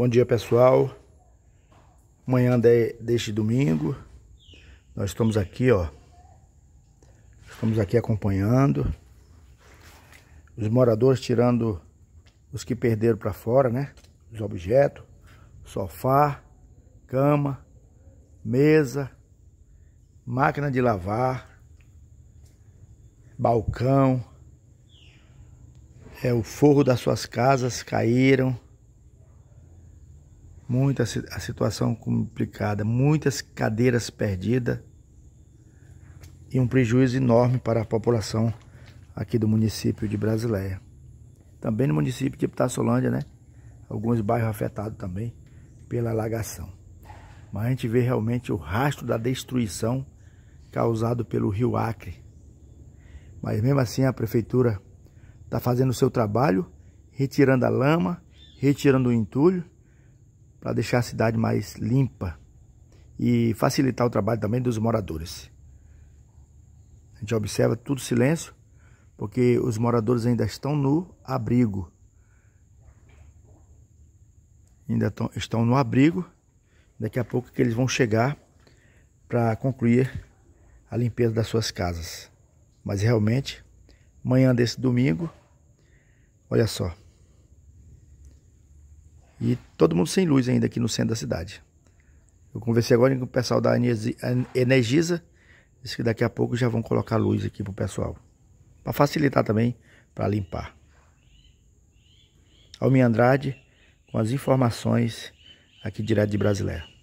Bom dia, pessoal. Manhã de, deste domingo, nós estamos aqui, ó. Estamos aqui acompanhando os moradores tirando os que perderam para fora, né? Os objetos, sofá, cama, mesa, máquina de lavar, balcão, é o forro das suas casas caíram muita a situação complicada, muitas cadeiras perdidas e um prejuízo enorme para a população aqui do município de Brasileia. Também no município de Iptassolândia, né? Alguns bairros afetados também pela alagação. Mas a gente vê realmente o rastro da destruição causado pelo rio Acre. Mas mesmo assim a prefeitura está fazendo o seu trabalho, retirando a lama, retirando o entulho para deixar a cidade mais limpa e facilitar o trabalho também dos moradores. A gente observa tudo silêncio, porque os moradores ainda estão no abrigo. Ainda estão no abrigo. Daqui a pouco que eles vão chegar para concluir a limpeza das suas casas. Mas realmente, manhã desse domingo, olha só, e todo mundo sem luz ainda aqui no centro da cidade. Eu conversei agora com o pessoal da Energisa, disse que daqui a pouco já vão colocar luz aqui pro pessoal. Para facilitar também, para limpar. Almi Andrade, com as informações aqui direto de Brasileira.